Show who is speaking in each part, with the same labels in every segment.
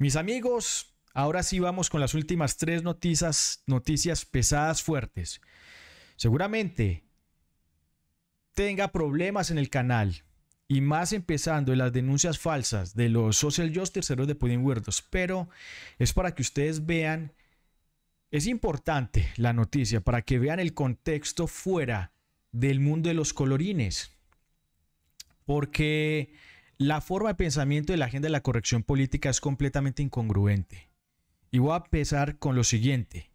Speaker 1: Mis amigos, ahora sí vamos con las últimas tres noticias, noticias pesadas fuertes. Seguramente tenga problemas en el canal y más empezando en las denuncias falsas de los social justice terceros de Pudding huertos pero es para que ustedes vean, es importante la noticia, para que vean el contexto fuera del mundo de los colorines, porque la forma de pensamiento de la agenda de la corrección política es completamente incongruente. Y voy a empezar con lo siguiente.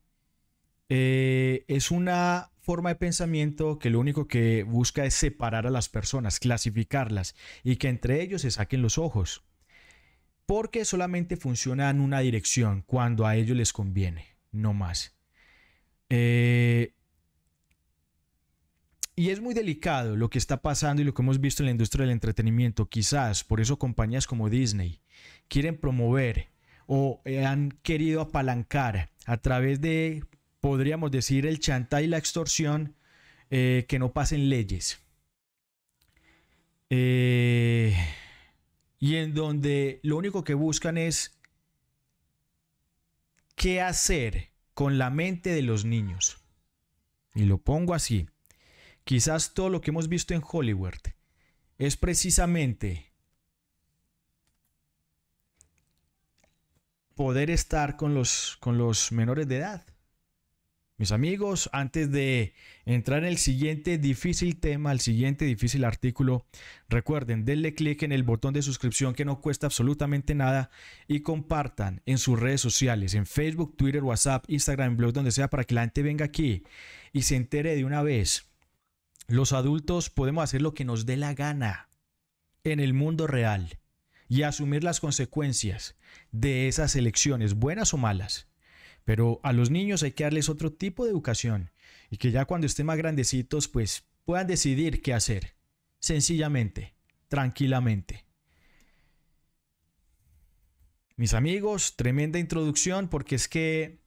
Speaker 1: Eh, es una forma de pensamiento que lo único que busca es separar a las personas, clasificarlas y que entre ellos se saquen los ojos. Porque solamente funciona en una dirección cuando a ellos les conviene, no más. Eh, y es muy delicado lo que está pasando y lo que hemos visto en la industria del entretenimiento. Quizás por eso compañías como Disney quieren promover o eh, han querido apalancar a través de, podríamos decir, el chantaje y la extorsión, eh, que no pasen leyes. Eh, y en donde lo único que buscan es qué hacer con la mente de los niños. Y lo pongo así. Quizás todo lo que hemos visto en Hollywood es precisamente poder estar con los, con los menores de edad. Mis amigos, antes de entrar en el siguiente difícil tema, el siguiente difícil artículo, recuerden, denle clic en el botón de suscripción que no cuesta absolutamente nada y compartan en sus redes sociales, en Facebook, Twitter, WhatsApp, Instagram, blog, donde sea, para que la gente venga aquí y se entere de una vez los adultos podemos hacer lo que nos dé la gana en el mundo real y asumir las consecuencias de esas elecciones, buenas o malas. Pero a los niños hay que darles otro tipo de educación y que ya cuando estén más grandecitos pues puedan decidir qué hacer, sencillamente, tranquilamente. Mis amigos, tremenda introducción porque es que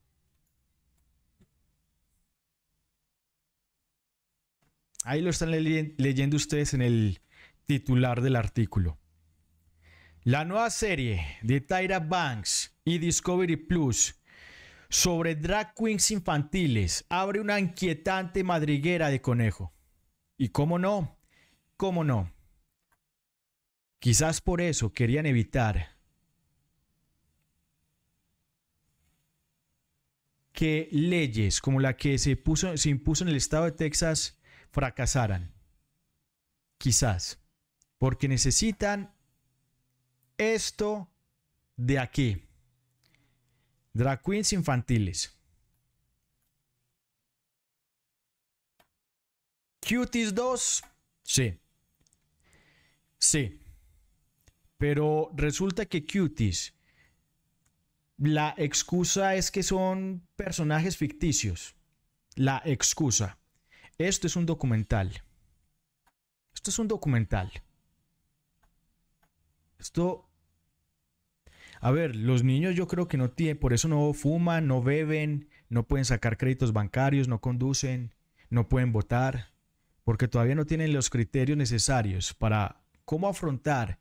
Speaker 1: Ahí lo están leyendo ustedes en el titular del artículo. La nueva serie de Tyra Banks y Discovery Plus sobre drag queens infantiles abre una inquietante madriguera de conejo. Y cómo no, cómo no. Quizás por eso querían evitar que leyes como la que se, puso, se impuso en el estado de Texas fracasaran. Quizás. Porque necesitan esto de aquí. Drag queens infantiles. Cuties 2. Sí. Sí. Pero resulta que Cuties. La excusa es que son personajes ficticios. La excusa. Esto es un documental. Esto es un documental. Esto... A ver, los niños yo creo que no tienen, por eso no fuman, no beben, no pueden sacar créditos bancarios, no conducen, no pueden votar, porque todavía no tienen los criterios necesarios para cómo afrontar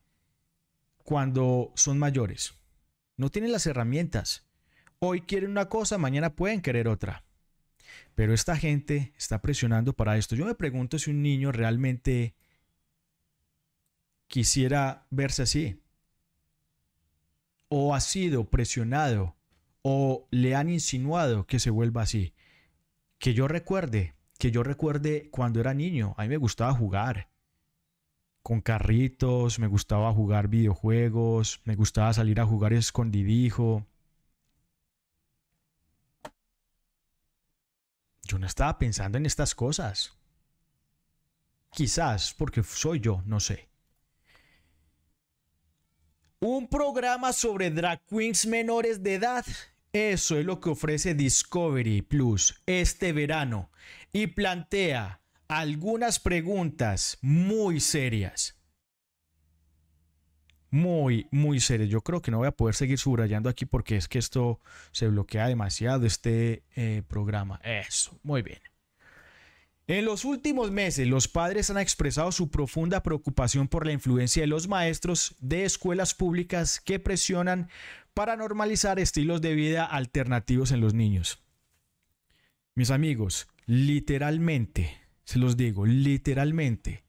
Speaker 1: cuando son mayores. No tienen las herramientas. Hoy quieren una cosa, mañana pueden querer otra. Pero esta gente está presionando para esto. Yo me pregunto si un niño realmente quisiera verse así. O ha sido presionado o le han insinuado que se vuelva así. Que yo recuerde, que yo recuerde cuando era niño, a mí me gustaba jugar con carritos, me gustaba jugar videojuegos, me gustaba salir a jugar escondidijo, yo no estaba pensando en estas cosas. Quizás porque soy yo, no sé. Un programa sobre drag queens menores de edad. Eso es lo que ofrece Discovery Plus este verano y plantea algunas preguntas muy serias muy, muy serio, Yo creo que no voy a poder seguir subrayando aquí porque es que esto se bloquea demasiado, este eh, programa. Eso, muy bien. En los últimos meses, los padres han expresado su profunda preocupación por la influencia de los maestros de escuelas públicas que presionan para normalizar estilos de vida alternativos en los niños. Mis amigos, literalmente, se los digo, literalmente,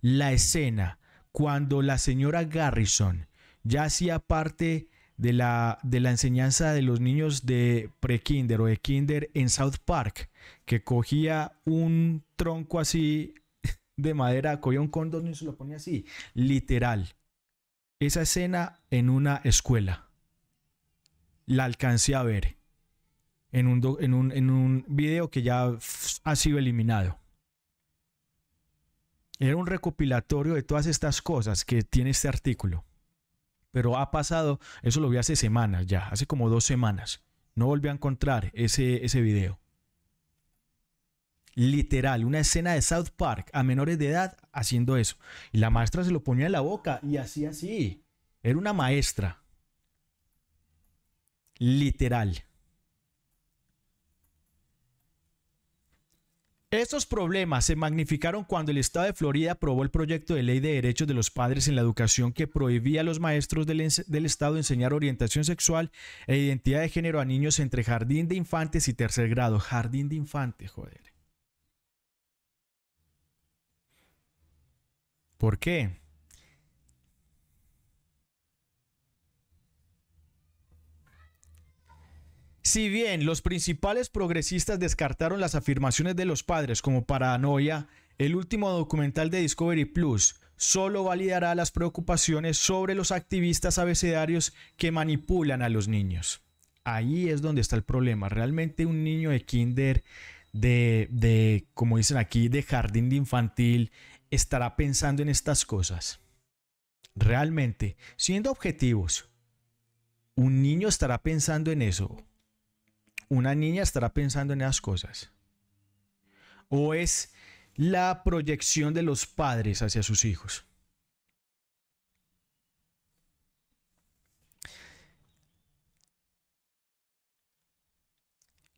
Speaker 1: la escena cuando la señora Garrison ya hacía parte de la, de la enseñanza de los niños de pre-kinder o de kinder en South Park, que cogía un tronco así de madera, cogía un condón y se lo ponía así, literal. Esa escena en una escuela. La alcancé a ver en un, en un, en un video que ya ha sido eliminado. Era un recopilatorio de todas estas cosas que tiene este artículo. Pero ha pasado, eso lo vi hace semanas ya, hace como dos semanas. No volví a encontrar ese, ese video. Literal, una escena de South Park a menores de edad haciendo eso. Y la maestra se lo ponía en la boca y así, así. Era una maestra. Literal. Estos problemas se magnificaron cuando el Estado de Florida aprobó el proyecto de ley de derechos de los padres en la educación que prohibía a los maestros del, Estado enseñar orientación sexual e identidad de género a niños entre jardín de infantes y tercer grado. Jardín de infantes, joder. ¿Por qué? Si bien los principales progresistas descartaron las afirmaciones de los padres como paranoia, el último documental de Discovery Plus solo validará las preocupaciones sobre los activistas abecedarios que manipulan a los niños. Ahí es donde está el problema. Realmente un niño de kinder, de, de como dicen aquí, de jardín de infantil, estará pensando en estas cosas. Realmente, siendo objetivos, un niño estará pensando en eso una niña estará pensando en esas cosas? ¿O es la proyección de los padres hacia sus hijos?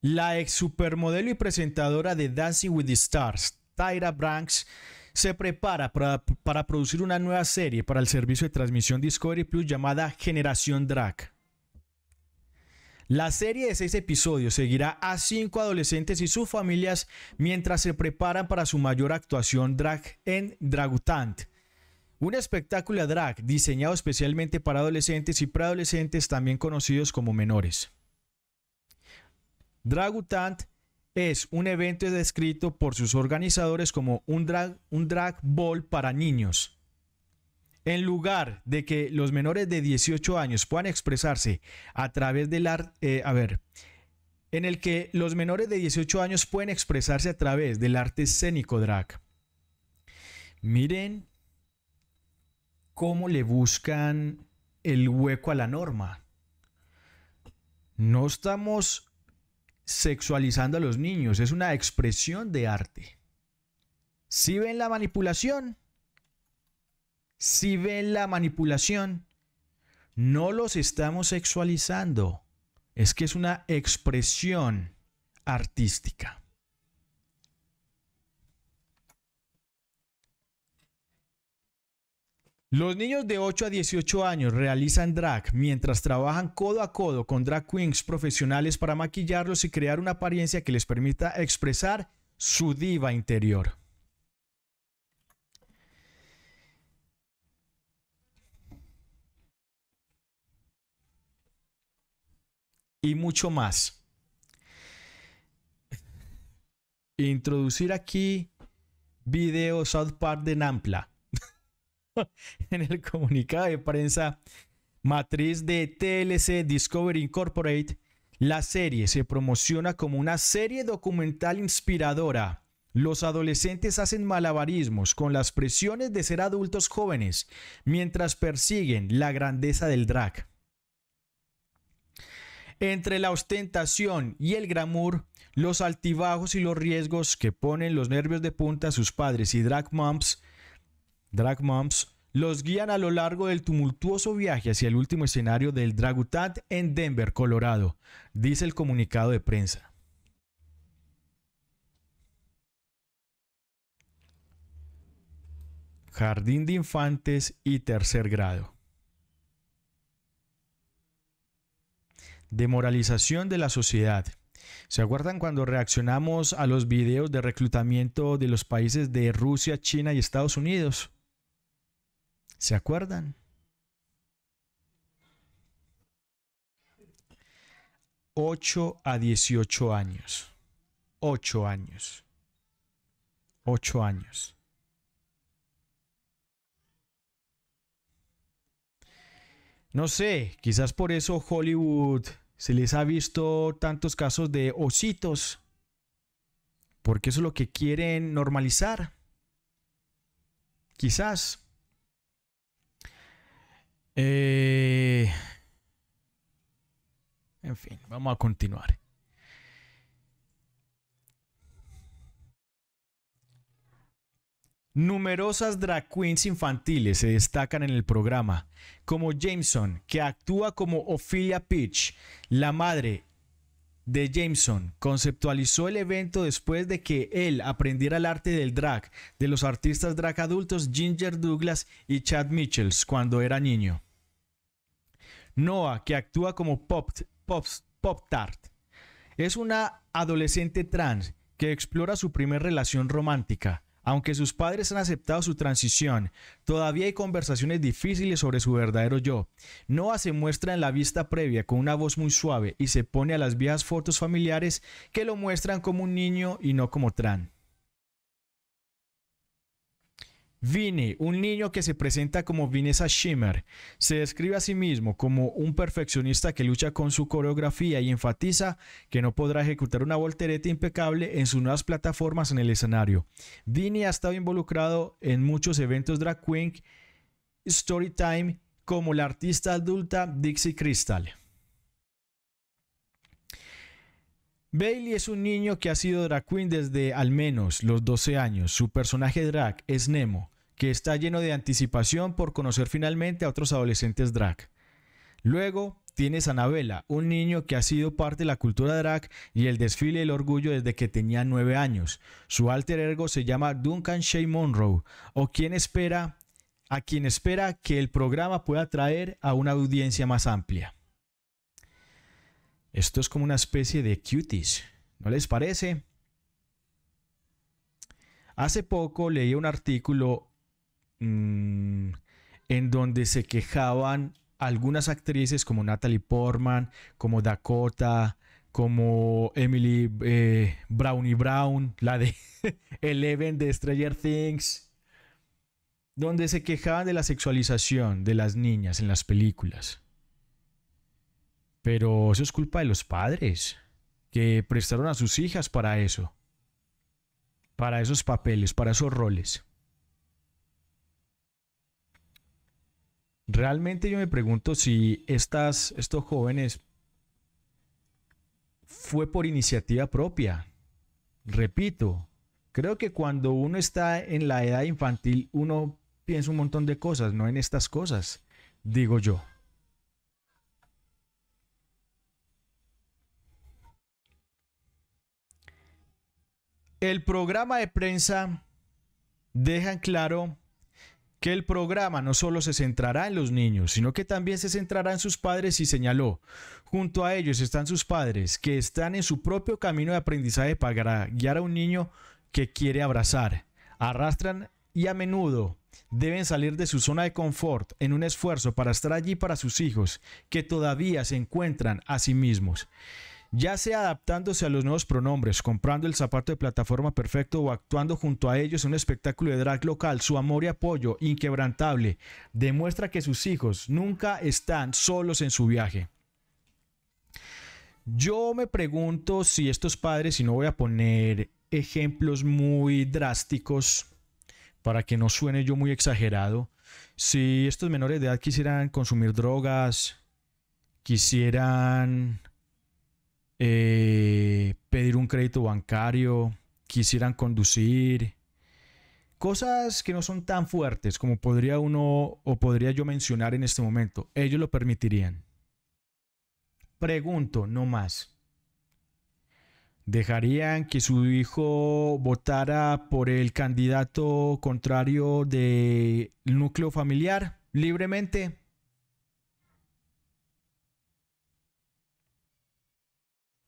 Speaker 1: La ex supermodelo y presentadora de Dancing with the Stars, Tyra Banks, se prepara para, para, producir una nueva serie para el servicio de transmisión Discovery Plus llamada Generación Drag. La serie de seis episodios seguirá a cinco adolescentes y sus familias mientras se preparan para su mayor actuación drag en Dragutant. Un espectáculo drag diseñado especialmente para adolescentes y preadolescentes también conocidos como menores. Dragutant es un evento descrito por sus organizadores como un drag, un drag ball para niños. En lugar de que los menores de 18 años puedan expresarse a través del arte, eh, a ver, en el que los menores de 18 años pueden expresarse a través del arte escénico drag. Miren cómo le buscan el hueco a la norma. No estamos sexualizando a los niños, es una expresión de arte. Si ven la manipulación, si ven la manipulación, no los estamos sexualizando. Es que es una expresión artística. Los niños de 8 a 18 años realizan drag mientras trabajan codo a codo con drag queens profesionales para maquillarlos y crear una apariencia que les permita expresar su diva interior. y mucho más. Introducir aquí video South Park de Nampla. en el comunicado de prensa matriz de TLC Discovery Incorporate, la serie se promociona como una serie documental inspiradora. Los adolescentes hacen malabarismos con las presiones de ser adultos jóvenes mientras persiguen la grandeza del drag. Entre la ostentación y el glamour, los altibajos y los riesgos que ponen los nervios de punta a sus padres y drag moms, drag los guían a lo largo del tumultuoso viaje hacia el último escenario del Dragutat en Denver, Colorado, dice el comunicado de prensa. Jardín de Infantes y Tercer Grado. demoralización de la sociedad. ¿Se acuerdan cuando reaccionamos a los videos de reclutamiento de los países de Rusia, China y Estados Unidos? ¿Se acuerdan? 8 a 18 años. 8 años. 8 años. No sé, quizás por eso Hollywood se les ha visto tantos casos de ositos, porque eso es lo que quieren normalizar. Quizás. Eh, en fin, vamos a continuar. Numerosas drag queens infantiles se destacan en el programa, como Jameson, que actúa como Ophelia Peach, la madre de Jameson conceptualizó el evento después de que él aprendiera el arte del drag de los artistas drag adultos Ginger Douglas y Chad Mitchells cuando era niño. Noah, que actúa como Pop, Tart, es una adolescente trans que explora su primera relación romántica. Aunque sus padres han aceptado su transición, todavía hay conversaciones difíciles sobre su verdadero yo. Noah se muestra en la vista previa con una voz muy suave y se pone a las viejas fotos familiares que lo muestran como un niño y no como Tran. Vinny, un niño que se presenta como Vinessa Shimmer, se describe a sí mismo como un perfeccionista que lucha con su coreografía y enfatiza que no podrá ejecutar una voltereta impecable en sus nuevas plataformas en el escenario. Vinny ha estado involucrado en muchos eventos drag queen, Storytime, como la artista adulta Dixie Crystal. Bailey es un niño que ha sido drag queen desde al menos los 12 años. Su personaje drag es Nemo, que está lleno de anticipación por conocer finalmente a otros adolescentes drag. Luego tienes a Anabela, un niño que ha sido parte de la cultura drag y el desfile del orgullo desde que tenía 9 años. Su alter ego se llama Duncan Shea Monroe, o quien espera, a quien espera que el programa pueda atraer a una audiencia más amplia. Esto es como una especie de cuties, ¿no les parece? Hace poco leí un artículo Mm, en donde se quejaban algunas actrices como Natalie Portman, como Dakota, como Emily Brown eh, Brownie Brown, la de Eleven de Stranger Things, donde se quejaban de la sexualización de las niñas en las películas. Pero eso es culpa de los padres, que prestaron a sus hijas para eso, para esos papeles, para esos roles. Realmente yo me pregunto si estas, estos jóvenes fue por iniciativa propia. Repito, creo que cuando uno está en la edad infantil, uno piensa un montón de cosas, no en estas cosas, digo yo. El programa de prensa deja claro que el programa no solo se centrará en los niños, sino que también se centrará en sus padres y señaló, junto a ellos están sus padres, que están en su propio camino de aprendizaje para guiar a un niño que quiere abrazar. Arrastran y a menudo deben salir de su zona de confort en un esfuerzo para estar allí para sus hijos, que todavía se encuentran a sí mismos ya sea adaptándose a los nuevos pronombres, comprando el zapato de plataforma perfecto o actuando junto a ellos en un espectáculo de drag local, su amor y apoyo inquebrantable demuestra que sus hijos nunca están solos en su viaje. Yo me pregunto si estos padres, y no voy a poner ejemplos muy drásticos para que no suene yo muy exagerado, si estos menores de edad quisieran consumir drogas, quisieran eh, pedir un crédito bancario, quisieran conducir, cosas que no son tan fuertes como podría uno o podría yo mencionar en este momento, ellos lo permitirían. Pregunto, no más. ¿Dejarían que su hijo votara por el candidato contrario del núcleo familiar libremente?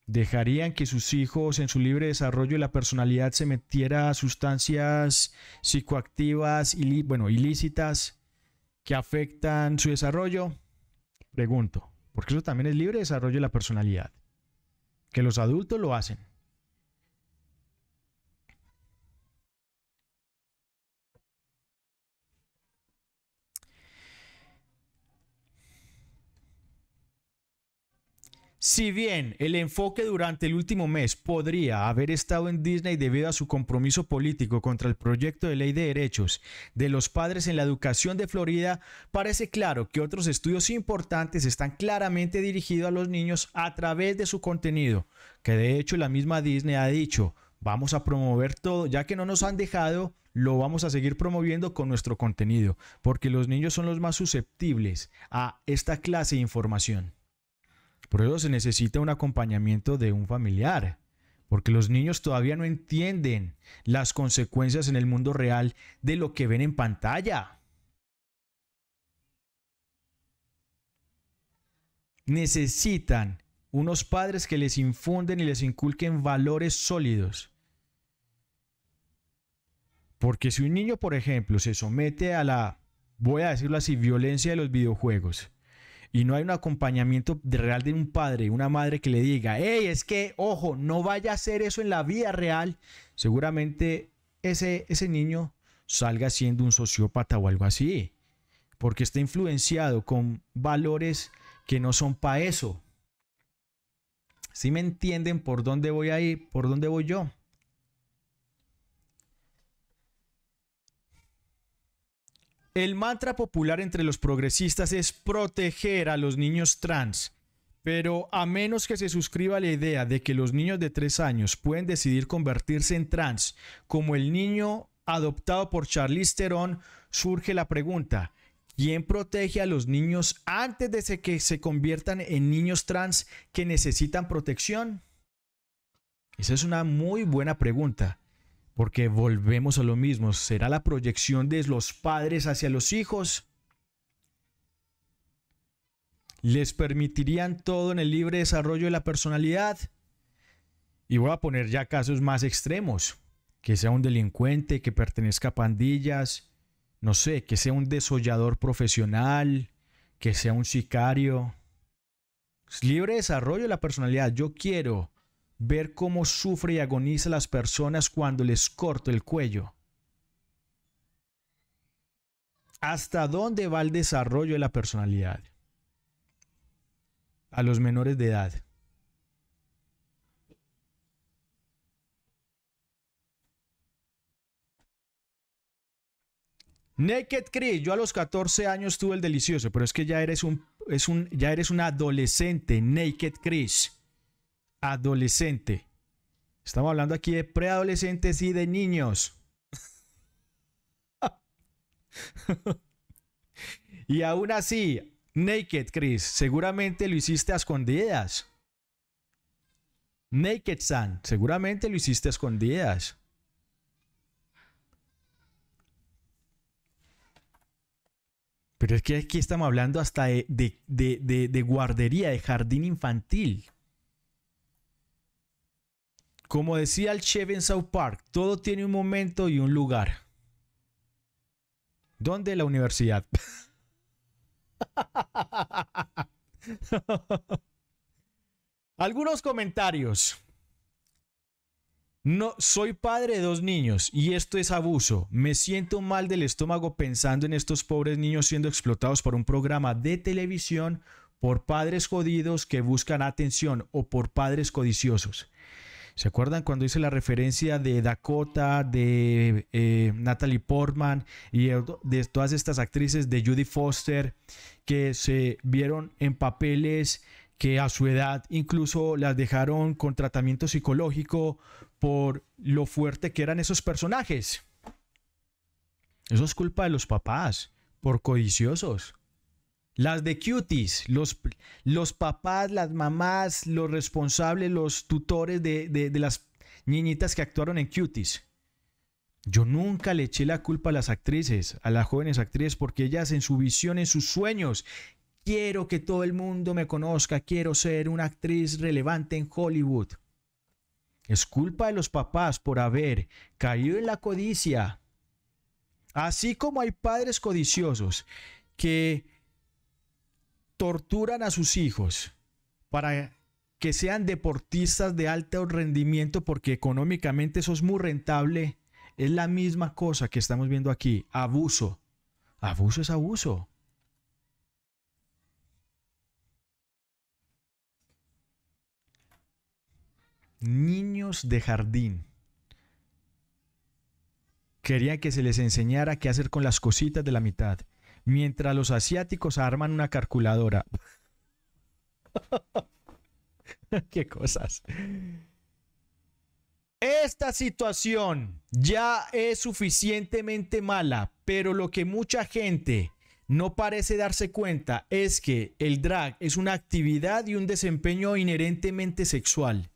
Speaker 1: ¿Dejarían que sus hijos en su libre desarrollo de la personalidad se metiera a sustancias psicoactivas, y bueno, ilícitas que afectan su desarrollo? Pregunto, porque eso también es libre desarrollo de la personalidad. Que los adultos lo hacen. Si bien el enfoque durante el último mes podría haber estado en Disney debido a su compromiso político contra el proyecto de ley de derechos de los padres en la educación de Florida, parece claro que otros estudios importantes están claramente dirigidos a los niños a través de su contenido, que de hecho la misma Disney ha dicho, vamos a promover todo, ya que no nos han dejado, lo vamos a seguir promoviendo con nuestro contenido, porque los niños son los más susceptibles a esta clase de información. Por eso se necesita un acompañamiento de un familiar, porque los niños todavía no entienden las consecuencias en el mundo real de lo que ven en pantalla. Necesitan unos padres que les infunden y les inculquen valores sólidos. Porque si un niño, por ejemplo, se somete a la, voy a decirlo así, violencia de los videojuegos, y no hay un acompañamiento real de un padre, una madre que le diga, hey, es que, ojo, no vaya a hacer eso en la vida real, seguramente ese, ese niño salga siendo un sociópata o algo así, porque está influenciado con valores que no son para eso. Si me entienden por dónde voy a ir, por dónde voy yo. El mantra popular entre los progresistas es proteger a los niños trans, pero a menos que se suscriba la idea de que los niños de 3 años pueden decidir convertirse en trans, como el niño adoptado por Charlie Theron, surge la pregunta, ¿quién protege a los niños antes de que se conviertan en niños trans que necesitan protección? Esa es una muy buena pregunta. Porque volvemos a lo mismo, será la proyección de los padres hacia los hijos. Les permitirían todo en el libre desarrollo de la personalidad. Y voy a poner ya casos más extremos. Que sea un delincuente, que pertenezca a pandillas, no sé, que sea un desollador profesional, que sea un sicario. libre desarrollo de la personalidad. Yo quiero ver cómo sufre y agoniza las personas cuando les corto el cuello. ¿Hasta dónde va el desarrollo de la personalidad? A los menores de edad. Naked Chris, yo a los 14 años tuve el delicioso, pero es que ya eres un, un, ya eres un adolescente, Naked Chris adolescente. Estamos hablando aquí de preadolescentes y de niños. y aún así, naked, Chris, seguramente lo hiciste a escondidas. Naked San, seguramente lo hiciste a escondidas. Pero es que aquí estamos hablando hasta de, de guardería, de jardín infantil. Como decía el chef en South Park, todo tiene un momento y un lugar. ¿Dónde? La universidad. Algunos comentarios. No, soy padre de dos niños y esto es abuso. Me siento mal del estómago pensando en estos pobres niños siendo explotados por un programa de televisión, por padres jodidos que buscan atención o por padres codiciosos. ¿Se acuerdan cuando hice la referencia de Dakota, de eh, Natalie Portman y de todas estas actrices de Judy Foster que se vieron en papeles que a su edad incluso las dejaron con tratamiento psicológico por lo fuerte que eran esos personajes? Eso es culpa de los papás, por codiciosos. Las de cuties, los, los papás, las mamás, los responsables, los tutores de, de las niñitas que actuaron en cuties. Yo nunca le eché la culpa a las actrices, a las jóvenes actrices, porque ellas en su visión, en sus sueños, quiero que todo el mundo me conozca, quiero ser una actriz relevante en Hollywood. Es culpa de los papás por haber caído en la codicia. Así como hay padres codiciosos que torturan a sus hijos para que sean deportistas de alto rendimiento porque económicamente eso es muy rentable, es la misma cosa que estamos viendo aquí, abuso. Abuso es abuso. Niños de jardín. Quería que se les enseñara qué hacer con las cositas de la mitad mientras los asiáticos arman una calculadora. Qué cosas. Esta situación ya es suficientemente mala, pero lo que mucha gente no parece darse cuenta es que el drag es una actividad y un desempeño inherentemente sexual.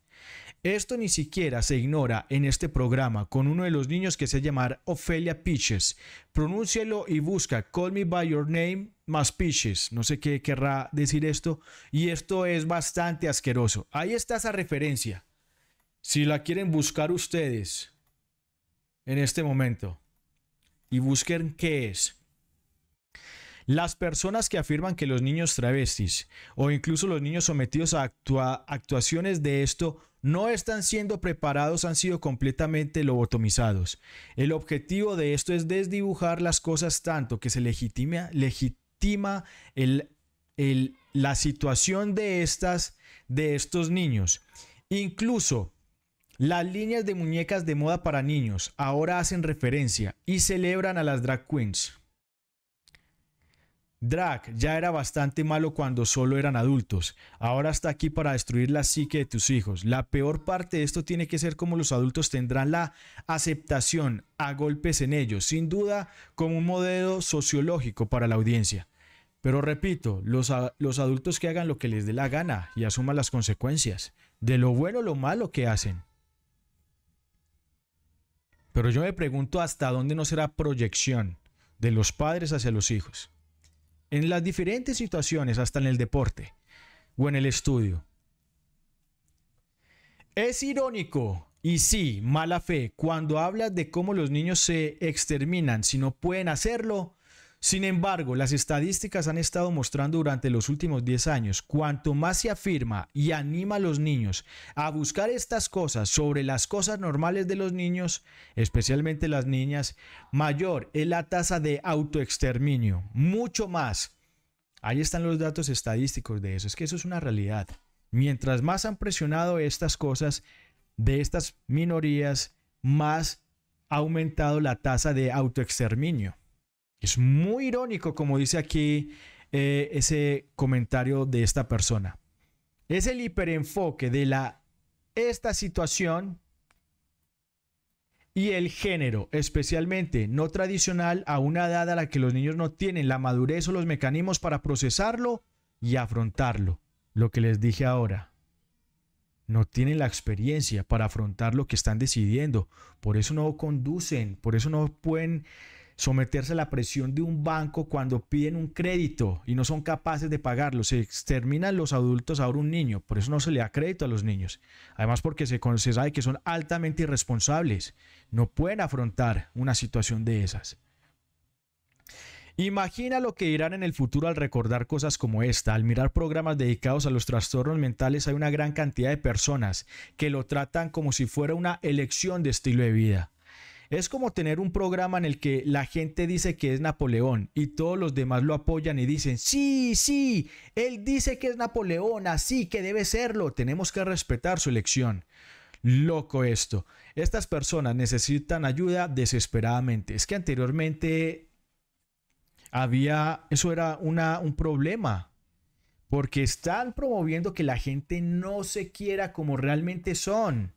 Speaker 1: Esto ni siquiera se ignora en este programa con uno de los niños que se llama Ofelia Pitches. Pronúncielo y busca Call Me By Your Name más Pitches. No sé qué querrá decir esto. Y esto es bastante asqueroso. Ahí está esa referencia. Si la quieren buscar ustedes en este momento y busquen qué es. Las personas que afirman que los niños travestis o incluso los niños sometidos a actuaciones de esto no están siendo preparados, han sido completamente lobotomizados. El objetivo de esto es desdibujar las cosas tanto que se legitima, la situación de, estas, de estos niños. Incluso las líneas de muñecas de moda para niños ahora hacen referencia y celebran a las drag queens. Drac ya era bastante malo cuando solo eran adultos. Ahora está aquí para destruir la psique de tus hijos. La peor parte de esto tiene que ser como los adultos tendrán la aceptación a golpes en ellos, sin duda como un modelo sociológico para la audiencia. Pero repito, los, los adultos que hagan lo que les dé la gana y asuman las consecuencias de lo bueno o lo malo que hacen. Pero yo me pregunto hasta dónde no será proyección de los padres hacia los hijos en las diferentes situaciones, hasta en el deporte o en el estudio. Es irónico y sí, mala fe cuando hablas de cómo los niños se exterminan si no pueden hacerlo sin embargo, las estadísticas han estado mostrando durante los últimos 10 años, cuanto más se afirma y anima a los niños a buscar estas cosas sobre las cosas normales de los niños, especialmente las niñas, mayor es la tasa de autoexterminio, mucho más. Ahí están los datos estadísticos de eso, es que eso es una realidad. Mientras más han presionado estas cosas de estas minorías, más ha aumentado la tasa de autoexterminio. Es muy irónico, como dice aquí eh, ese comentario de esta persona. Es el hiperenfoque de la, esta situación y el género, especialmente no tradicional, a una edad a la que los niños no tienen la madurez o los mecanismos para procesarlo y afrontarlo. Lo que les dije ahora. No tienen la experiencia para afrontar lo que están decidiendo. Por eso no conducen, por eso no pueden someterse a la presión de un banco cuando piden un crédito y no son capaces de pagarlo. Se exterminan los adultos ahora un niño, por eso no se le da crédito a los niños. Además porque se, considera sabe que son altamente irresponsables, no pueden afrontar una situación de esas. Imagina lo que dirán en el futuro al recordar cosas como esta. Al mirar programas dedicados a los trastornos mentales hay una gran cantidad de personas que lo tratan como si fuera una elección de estilo de vida. Es como tener un programa en el que la gente dice que es Napoleón y todos los demás lo apoyan y dicen, sí, sí, él dice que es Napoleón, así que debe serlo, tenemos que respetar su elección. Loco esto. Estas personas necesitan ayuda desesperadamente. Es que anteriormente había, eso era un problema, porque están promoviendo que la gente no se quiera como realmente son,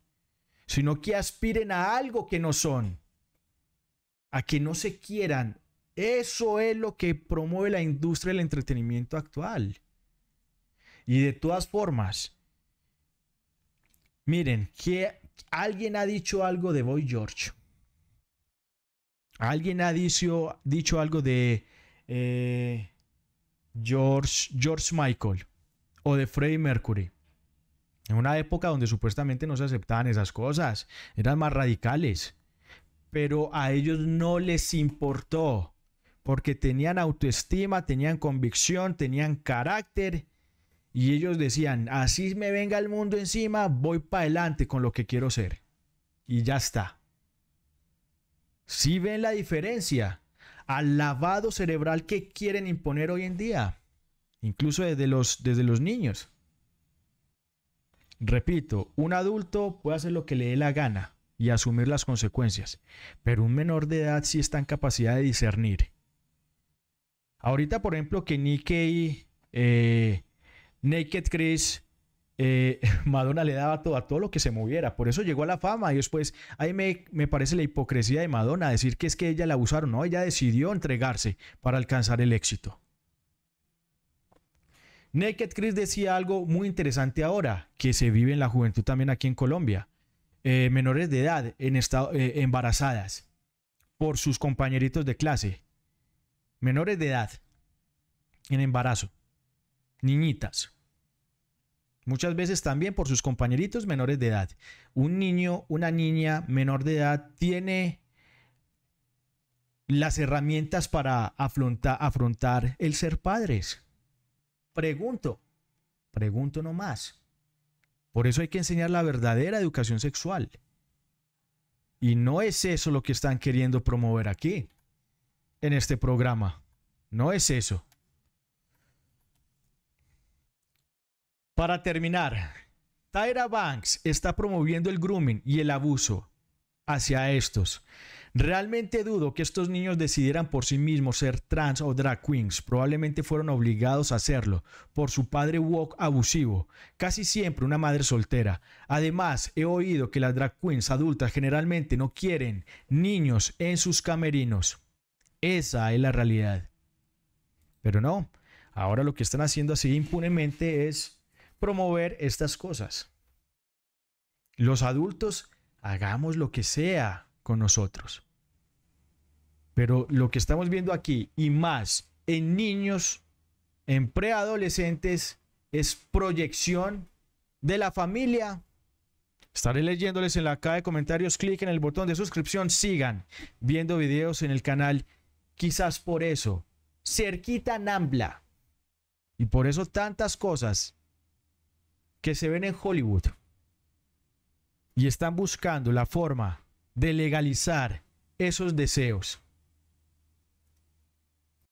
Speaker 1: sino que aspiren a algo que no son a que no se quieran. Eso es lo que promueve la industria del entretenimiento actual. Y de todas formas, miren, que alguien ha dicho algo de Boy George. Alguien ha dicho, dicho algo de eh, George, George Michael o de Freddie Mercury. En una época donde supuestamente no se aceptaban esas cosas, eran más radicales pero a ellos no les importó, porque tenían autoestima, tenían convicción, tenían carácter, y ellos decían, así me venga el mundo encima, voy para adelante con lo que quiero ser. Y ya está. Si ven la diferencia al lavado cerebral que quieren imponer hoy en día, incluso desde los, desde los niños. Repito, un adulto puede hacer lo que le dé la gana, y asumir las consecuencias, pero un menor de edad sí está en capacidad de discernir. Ahorita, por ejemplo, que Nikkei, eh, Naked Chris, eh, Madonna le daba todo, a todo lo que se moviera, por eso llegó a la fama y después ahí me, me parece la hipocresía de Madonna, decir que es que ella la abusaron, no, ella decidió entregarse para alcanzar el éxito. Naked Chris decía algo muy interesante ahora, que se vive en la juventud también aquí en Colombia. Eh, menores de edad en estado, eh, embarazadas por sus compañeritos de clase. Menores de edad en embarazo. Niñitas. Muchas veces también por sus compañeritos menores de edad. Un niño, una niña menor de edad tiene las herramientas para afrontar el ser padres. Pregunto, pregunto nomás. Por eso hay que enseñar la verdadera educación sexual. Y no es eso lo que están queriendo promover aquí, en este programa. No es eso. Para terminar, Tyra Banks está promoviendo el grooming y el abuso hacia estos. Realmente dudo que estos niños decidieran por sí mismos ser trans o drag queens, probablemente fueron obligados a hacerlo por su padre woke abusivo, casi siempre una madre soltera. Además, he oído que las drag queens adultas generalmente no quieren niños en sus camerinos. Esa es la realidad. Pero no, ahora lo que están haciendo así impunemente es promover estas cosas. Los adultos, hagamos lo que sea con nosotros. Pero lo que estamos viendo aquí y más en niños, en preadolescentes, es proyección de la familia. Estaré leyéndoles en la caja de comentarios, clic en el botón de suscripción, sigan viendo videos en el canal, quizás por eso, cerquita Nambla. Y por eso tantas cosas que se ven en Hollywood y están buscando la forma de legalizar esos deseos.